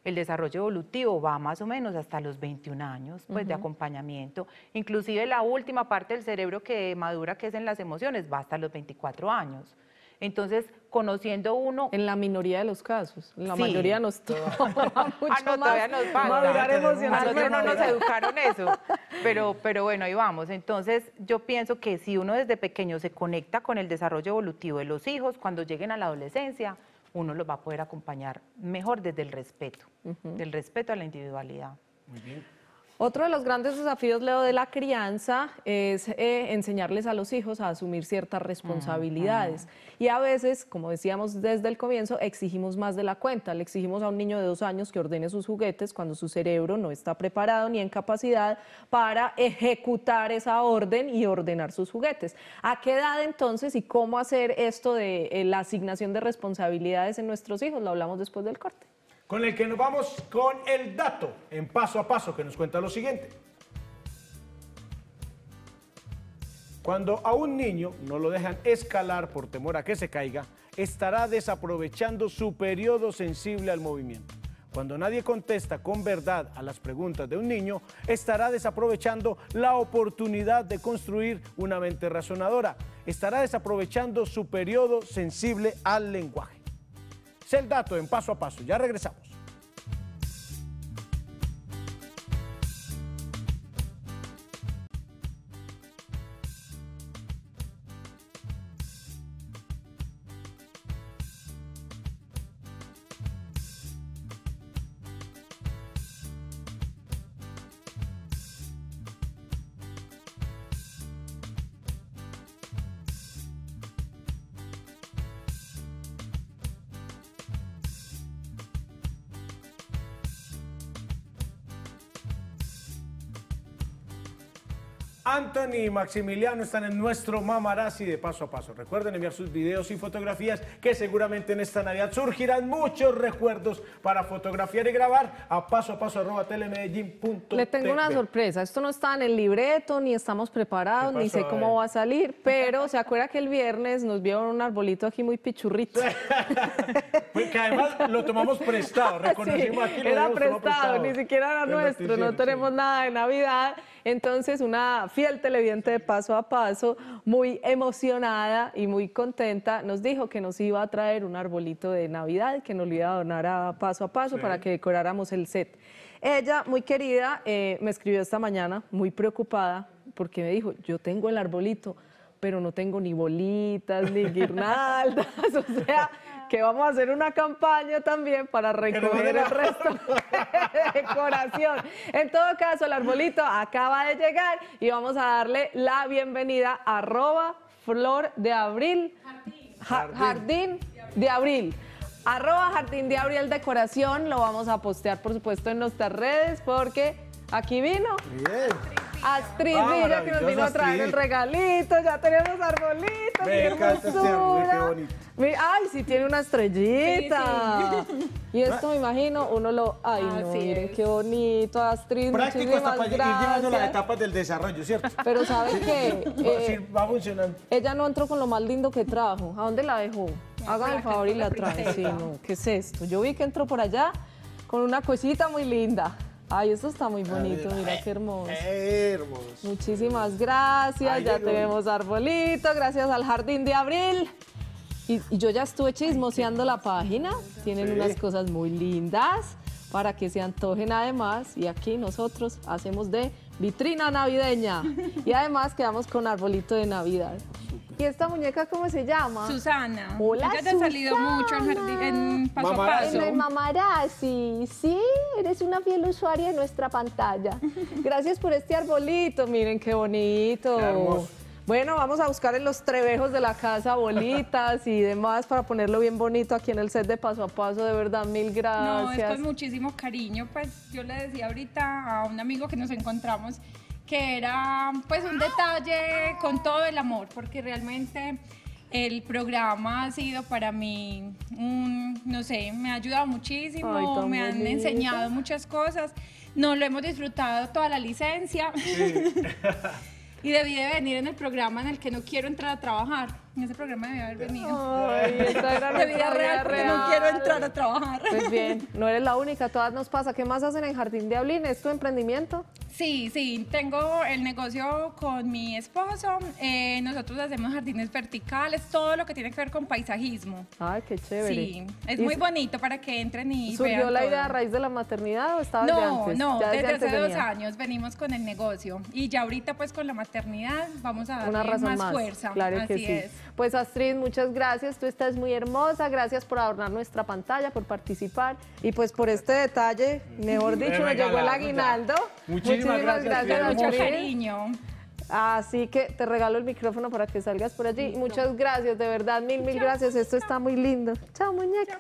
El desarrollo evolutivo va más o menos hasta los 21 años, pues de acompañamiento. Inclusive la última parte del cerebro que madura, que es en las emociones, va hasta los 24 años. Entonces, conociendo uno... En la minoría de los casos, la mayoría nos toca (laughs) ah, mucho no, más nos no nos educaron eso, (laughs) pero, pero bueno, ahí vamos. Entonces, yo pienso que si uno desde pequeño se conecta con el desarrollo evolutivo de los hijos, cuando lleguen a la adolescencia, uno los va a poder acompañar mejor desde el respeto, del respeto a la individualidad. Muy bien. Otro de los grandes desafíos, Leo, de la crianza es eh, enseñarles a los hijos a asumir ciertas responsabilidades. Y a veces, como decíamos desde el comienzo, exigimos más de la cuenta. Le exigimos a un niño de dos años que ordene sus juguetes cuando su cerebro no está preparado ni en capacidad para ejecutar esa orden y ordenar sus juguetes. ¿A qué edad entonces y cómo hacer esto de eh, la asignación de responsabilidades en nuestros hijos? Lo hablamos después del corte con el que nos vamos con el dato en paso a paso que nos cuenta lo siguiente. Cuando a un niño no lo dejan escalar por temor a que se caiga, estará desaprovechando su periodo sensible al movimiento. Cuando nadie contesta con verdad a las preguntas de un niño, estará desaprovechando la oportunidad de construir una mente razonadora. Estará desaprovechando su periodo sensible al lenguaje. Es el dato en paso a paso. Ya regresamos. y Maximiliano están en nuestro Mamarazzi de paso a paso. Recuerden enviar sus videos y fotografías que seguramente en esta Navidad surgirán muchos recuerdos para fotografiar y grabar a paso a paso arroba Le tengo una sorpresa, esto no está en el libreto, ni estamos preparados, ni sé cómo va a salir, pero se acuerda que el viernes nos vieron un arbolito aquí muy pichurrito. (laughs) Pues que además (laughs) lo tomamos prestado, reconocimos era prestado, ni siquiera era nuestro, no tenemos nada de Navidad. Entonces, una fiel televidente de paso a paso, muy emocionada y muy contenta, nos dijo que nos iba a traer un arbolito de Navidad, que nos lo iba a donar a paso a paso para que decoráramos el set. Ella, muy querida, eh, me escribió esta mañana, muy preocupada, porque me dijo, yo tengo el arbolito, pero no tengo ni bolitas, ni guirnaldas, (laughs) o sea, que vamos a hacer una campaña también para recoger el resto de (laughs) decoración. En todo caso, el arbolito acaba de llegar y vamos a darle la bienvenida a flor de abril, jardín, de abril. Arroba Jardín de Abril Decoración, lo vamos a postear por supuesto en nuestras redes porque aquí vino. Astrid Villa que nos vino a traer el regalito, ya tenemos arbolito. Me encanta este qué bonito. Ay, sí tiene una estrellita. Y esto me imagino, uno lo. Ay, miren, qué bonito, Astrid. Práctico hasta para ir llevando las etapas del desarrollo, ¿cierto? Pero ¿sabes sí, qué? Eh, va funcionando. Ella no entró con lo más lindo que trajo. ¿A dónde la dejó? Hágame el favor y la trae. Sí, no, ¿qué es esto? Yo vi que entró por allá con una cosita muy linda. Ay, esto está muy bonito, mira qué hermoso. hermoso. Muchísimas gracias, ya tenemos arbolito, gracias al jardín de abril. Y, yo ya estuve chismoseando la página, tienen unas cosas muy lindas para que se antojen además y aquí nosotros hacemos de vitrina navideña. Y además quedamos con arbolito de Navidad. ¿Y esta muñeca cómo se llama? Susana. Hola, Ya te ha salido mucho en, en paso a paso. En Mamarazzi. Sí, eres una fiel usuaria de nuestra pantalla. Gracias por este arbolito. Miren qué bonito. Qué bueno, vamos a buscar en los trevejos de la casa bolitas y demás para ponerlo bien bonito aquí en el set de paso a paso. De verdad, mil gracias. No, esto es muchísimo cariño. Pues yo le decía ahorita a un amigo que nos encontramos que era pues un detalle con todo el amor, porque realmente el programa ha sido para mí un, no sé, me ha ayudado muchísimo, me han enseñado muchas cosas. No lo hemos disfrutado toda la licencia. (laughs) y debí de venir en el programa en el que no quiero entrar a trabajar ese programa debía haber venido. Ay, de vida real, no quiero entrar a trabajar. Pues bien, (laughs) no eres la única, todas nos pasa. ¿Qué más hacen en Jardín de Ablín? ¿Es tu emprendimiento? Sí, sí, tengo el negocio con mi esposo. Eh, nosotros hacemos jardines verticales, todo lo que tiene que ver con paisajismo. Ay, qué chévere. Sí, es muy bonito para que entren y ¿Surgió la idea a raíz de la maternidad o estaba antes? No, no, desde, hace dos años venimos con el negocio y ya ahorita pues con la maternidad vamos a darle más, fuerza. Claro Así es. Pues Astrid, muchas gracias. Tú estás muy hermosa. Gracias por adornar nuestra pantalla, por participar. Y pues por este detalle, mejor dicho, me llegó el aguinaldo. Muchísimas, gracias. cariño. Así que te regalo el micrófono para que salgas por allí. Muchas gracias, de verdad, mil, mil gracias. Esto está muy lindo. Chao, muñeca.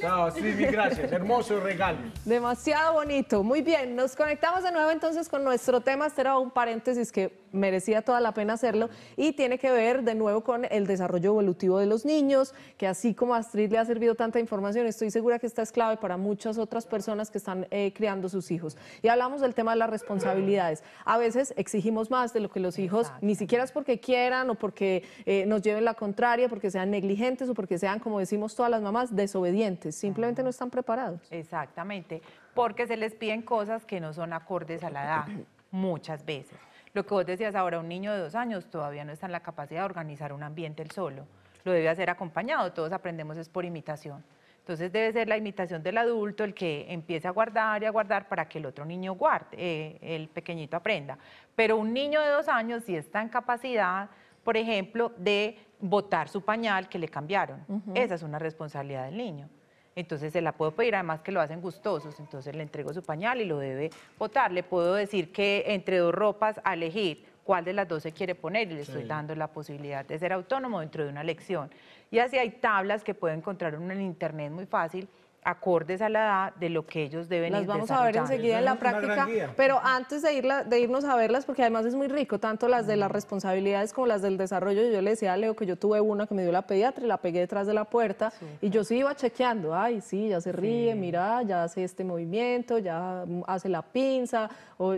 Chao, muñeca, mil gracias. Hermoso regalo. Demasiado bonito. Muy bien, nos conectamos de nuevo entonces con nuestro tema. Este era un paréntesis que merecía toda la pena hacerlo y tiene que ver de nuevo con el desarrollo evolutivo de los niños, que así como a Astrid le ha servido tanta información, estoy segura que esta es clave para muchas otras personas que están eh, criando sus hijos. Y hablamos del tema de las responsabilidades. A veces exigimos más de lo que los hijos, ni siquiera es porque quieran o porque eh, nos lleven la contraria, porque sean negligentes o porque sean, como decimos todas las mamás, desobedientes, simplemente no están preparados. Exactamente, porque se les piden cosas que no son acordes a la edad (clears throat) muchas veces. Lo que vos decías ahora, un niño de dos años todavía no está en la capacidad de organizar un ambiente él solo. Lo debe hacer acompañado, todos aprendemos es por imitación. Entonces debe ser la imitación del adulto el que empiece a guardar y a guardar para que el otro niño guarde, eh, el pequeñito aprenda. Pero un niño de dos años sí está en capacidad, por ejemplo, de botar su pañal que le cambiaron. Esa es una responsabilidad del niño entonces se la puedo pedir, además que lo hacen gustosos, entonces le entrego su pañal y lo debe botar. Le puedo decir que entre dos ropas elegir cuál de las dos se quiere poner y le estoy dando la posibilidad de ser autónomo dentro de una elección. Y así hay tablas que pueden encontrar en en internet muy fácil acordes a la edad de lo que ellos deben Las vamos a ver enseguida en la práctica, pero antes de, irnos a verlas, porque además es muy rico, tanto las de las responsabilidades como las del desarrollo, yo le decía a Leo que yo tuve una que me dio la pediatra y la pegué detrás de la puerta y yo sí iba chequeando, ay, sí, ya se ríe, mira, ya hace este movimiento, ya hace la pinza,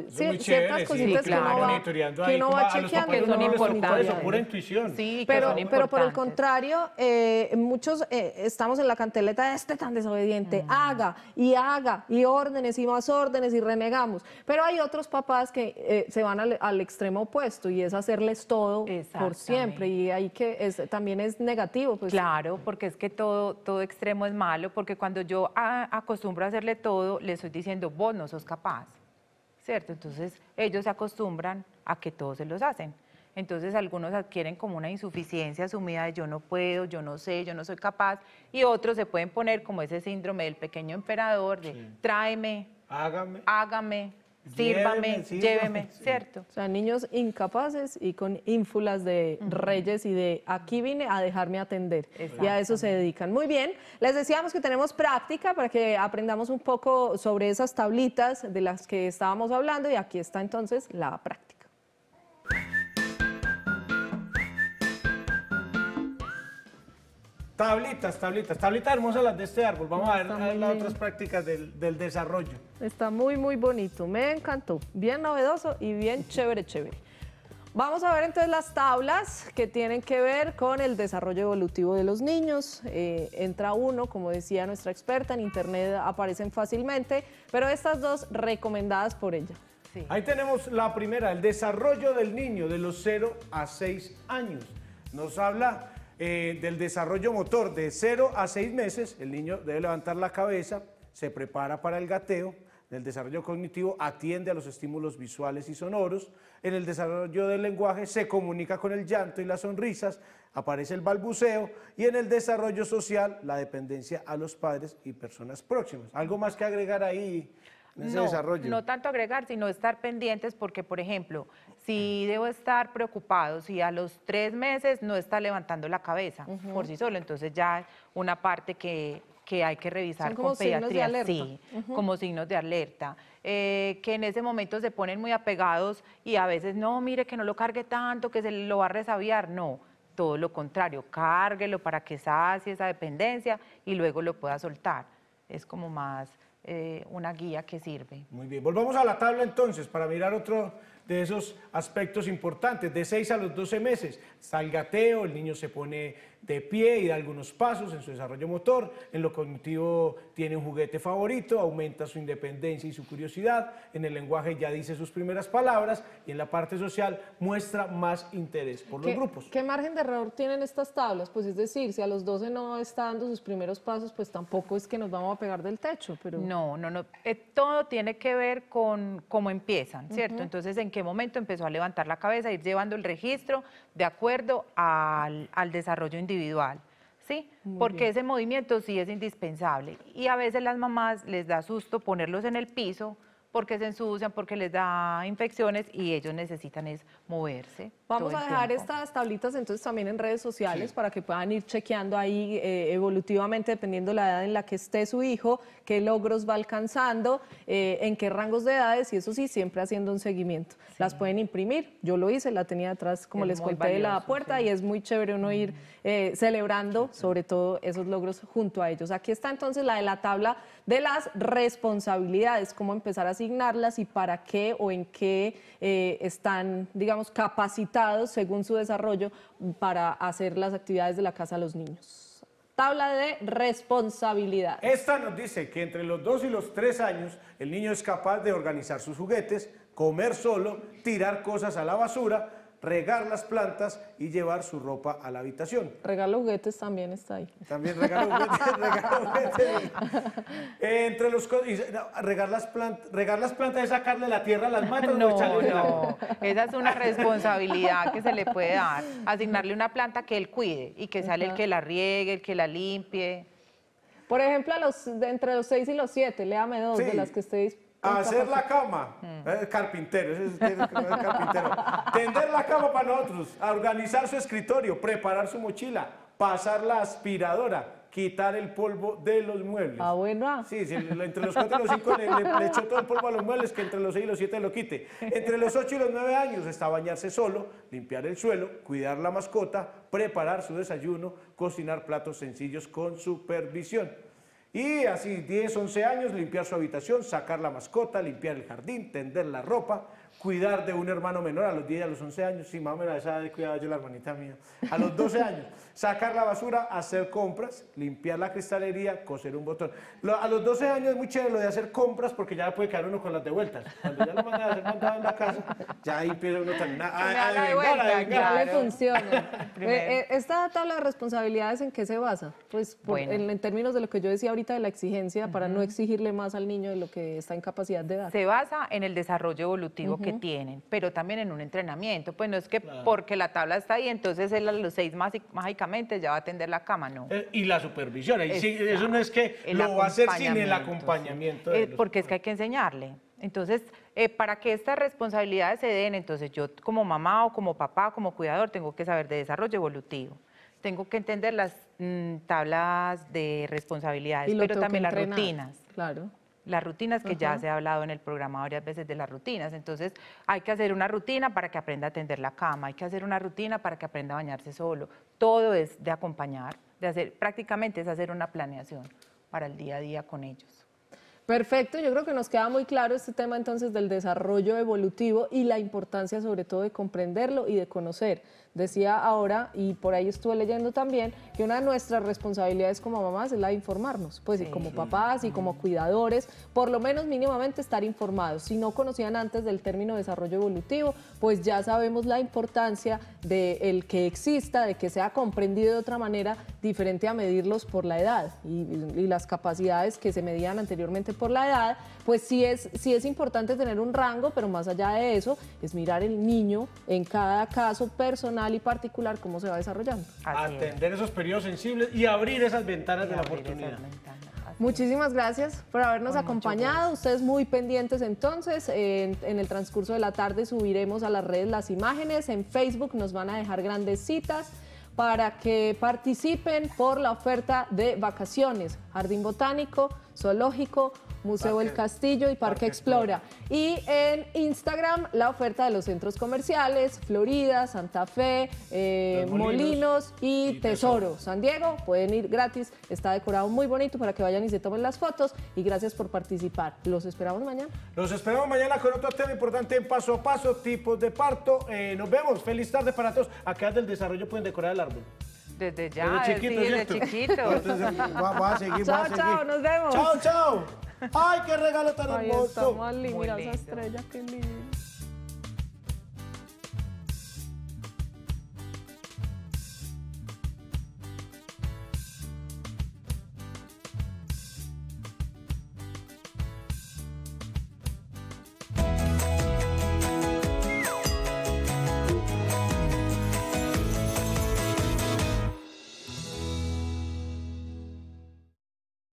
ciertas cositas que uno va, que va chequeando. importantes. Eso, pura intuición. Sí, pero, pero por el contrario, eh, muchos eh, estamos en la canteleta de este tan desobediente haga y haga y órdenes y más órdenes y renegamos. Pero hay otros papás que eh, se van al, extremo opuesto y es hacerles todo por siempre y ahí que también es negativo. Pues. Claro, porque es que todo, todo extremo es malo, porque cuando yo acostumbro a hacerle todo, le estoy diciendo, vos no sos capaz, ¿cierto? Entonces ellos se acostumbran a que todos se los hacen. Entonces algunos adquieren como una insuficiencia asumida de yo no puedo, yo no sé, yo no soy capaz, y otros se pueden poner como ese síndrome del pequeño emperador, de tráeme, hágame, hágame sírvame, lléveme, ¿cierto? O sea, niños incapaces y con ínfulas de reyes y de aquí vine a dejarme atender. Y a eso se dedican. Muy bien, les decíamos que tenemos práctica para que aprendamos un poco sobre esas tablitas de las que estábamos hablando y aquí está entonces la práctica. Tablitas, tablitas, tablitas hermosas las de este árbol. Vamos a ver, las otras prácticas del, desarrollo. Está muy, muy bonito. Me encantó. Bien novedoso y bien chévere, chévere. Vamos a ver entonces las tablas que tienen que ver con el desarrollo evolutivo de los niños. Eh, entra uno, como decía nuestra experta, en internet aparecen fácilmente, pero estas dos recomendadas por ella. Ahí tenemos la primera, el desarrollo del niño de los 0 a 6 años. Nos habla eh, del desarrollo motor de 0 a 6 meses, el niño debe levantar la cabeza, se prepara para el gateo, el desarrollo cognitivo atiende a los estímulos visuales y sonoros, en el desarrollo del lenguaje se comunica con el llanto y las sonrisas, aparece el balbuceo y en el desarrollo social la dependencia a los padres y personas próximas. ¿Algo más que agregar ahí? no, No tanto agregar, sino estar pendientes porque, por ejemplo, si debo estar preocupado, si a los tres meses no está levantando la cabeza por sí solo, entonces ya una parte que, hay que revisar con pediatría, signos de sí, como signos de alerta, eh, que en ese momento se ponen muy apegados y a veces, no, mire, que no lo cargue tanto, que se lo va a resabiar, no, todo lo contrario, cárguelo para que sacie esa dependencia y luego lo pueda soltar, es como más eh, una guía que sirve. Muy bien, volvamos a la tabla entonces para mirar otro de esos aspectos importantes, de 6 a los 12 meses, salgateo, el niño se pone de pie y da algunos pasos en su desarrollo motor, en lo cognitivo tiene un juguete favorito, aumenta su independencia y su curiosidad, en el lenguaje ya dice sus primeras palabras y en la parte social muestra más interés por los grupos. ¿Qué margen de error tienen estas tablas? Pues es decir, si a los 12 no está dando sus primeros pasos, pues tampoco es que nos vamos a pegar del techo. Pero... No, no, no, eh, todo tiene que ver con cómo empiezan, ¿cierto? Entonces, en qué momento empezó a levantar la cabeza, ir llevando el registro, de acuerdo al, desarrollo individual. ¿Sí? Porque ese movimiento sí es indispensable. Y a veces las mamás les da susto ponerlos en el piso, porque se ensucian, porque les da infecciones y ellos necesitan es moverse. Vamos a dejar estas tablitas entonces también en redes sociales para que puedan ir chequeando ahí eh, evolutivamente, dependiendo la edad en la que esté su hijo, qué logros va alcanzando, eh, en qué rangos de edades y eso sí, siempre haciendo un seguimiento. Las pueden imprimir, yo lo hice, la tenía atrás, como les conté, de la puerta y es muy chévere uno ir mm. eh, celebrando sobre todo esos logros junto a ellos. Aquí está entonces la de la tabla de las responsabilidades, cómo empezar a asignarlas y para qué o en qué están, digamos, capacitados según su desarrollo para hacer las actividades de la casa a los niños. Tabla de responsabilidad. Esta nos dice que entre los dos y los tres años el niño es capaz de organizar sus juguetes, comer solo, tirar cosas a la basura, regar las plantas y llevar su ropa a la habitación. Regar los juguetes también está ahí. También regar los (laughs) juguetes. entre los regar las plantas, regar las plantas es sacarle la tierra a las matas. No, no, Esa es una responsabilidad que se le puede dar. Asignarle una planta que él cuide y que sale el que la riegue, el que la limpie. Por ejemplo, a los, entre los seis y los siete, léame dos de las que esté hacer la cama, mm. eh, carpintero, (laughs) tender la cama para nosotros, organizar su escritorio, preparar su mochila, pasar la aspiradora, quitar el polvo de los muebles. Ah, bueno. Sí, entre los 4 y los 5 le, echó todo el polvo a los muebles, que entre los 6 y los 7 lo quite. Entre los 8 y los 9 años está bañarse solo, limpiar el suelo, cuidar la mascota, preparar su desayuno, cocinar platos sencillos con supervisión. Y así 10, 11 años, limpiar su habitación, sacar la mascota, limpiar el jardín, tender la ropa, cuidar de un hermano menor a los 10, a los 11 años, sí, más o menos a esa edad yo la hermanita mía, a los 12 años, sacar la basura, hacer compras, limpiar la cristalería, coser un botón. a los 12 años es muy chévere lo de hacer compras porque ya puede quedar uno con las devueltas. Cuando ya lo mandan a hacer nada en la casa, ya ahí empieza uno también a, a, Ya le funciona. (laughs) Eh, eh, esta tabla de responsabilidades, ¿en qué se basa? Pues en, términos de lo que yo decía ahorita de la exigencia, para no exigirle más al niño de lo que está en capacidad de dar. Se basa en el desarrollo evolutivo que tienen, pero también en un entrenamiento. Pues no es que porque la tabla está ahí, entonces él a los seis mágicamente ya va a atender la cama, no. Eh, y la supervisión, eso no es que lo va a hacer sin el acompañamiento. Eh, porque es que hay que enseñarle. Entonces, eh, para que estas responsabilidades se den, entonces yo como mamá o como papá, como cuidador, tengo que saber de desarrollo evolutivo tengo que entender las mm, tablas de responsabilidades, pero también las rutinas. Claro. Las rutinas, que ya se ha hablado en el programa varias veces de las rutinas. Entonces, hay que hacer una rutina para que aprenda a atender la cama, hay que hacer una rutina para que aprenda a bañarse solo. Todo es de acompañar, de hacer, prácticamente es hacer una planeación para el día a día con ellos. Perfecto, yo creo que nos queda muy claro este tema entonces del desarrollo evolutivo y la importancia sobre todo de comprenderlo y de conocer. Decía ahora, y por ahí estuve leyendo también, que una de nuestras responsabilidades como mamás es la de informarnos, pues como papás y como cuidadores, por lo menos mínimamente estar informados. Si no conocían antes del término desarrollo evolutivo, pues ya sabemos la importancia del el que exista, de que sea comprendido de otra manera diferente a medirlos por la edad y las capacidades que se medían anteriormente por la edad, pues sí es, sí es importante tener un rango, pero más allá de eso, es mirar el niño en cada caso personal y particular cómo se va desarrollando. Atender esos periodos sensibles y abrir esas ventanas de la oportunidad. Muchísimas gracias por habernos acompañado. Ustedes muy pendientes entonces. en, el transcurso de la tarde subiremos a las redes las imágenes. En Facebook nos van a dejar grandes citas para que participen por la oferta de vacaciones, jardín botánico, zoológico, Museo del El Castillo y Parque, Explora. Y en Instagram, la oferta de los centros comerciales, Florida, Santa Fe, eh, Molinos, y, tesoro. San Diego, pueden ir gratis, está decorado muy bonito para que vayan y se tomen las fotos. Y gracias por participar. Los esperamos mañana. Los esperamos mañana con otro tema importante en paso a paso, tipos de parto. Eh, nos vemos. Feliz tarde para todos. Acá del desarrollo pueden decorar el árbol. Desde ya. Desde eh, chiquitos. Sí, desde (laughs) va, a seguir, chao, va a seguir. Chao, chao, nos vemos. Chao, chao. Ay, qué regalo tan Ahí hermoso. Está, Mali, mira esa estrella, qué lindo.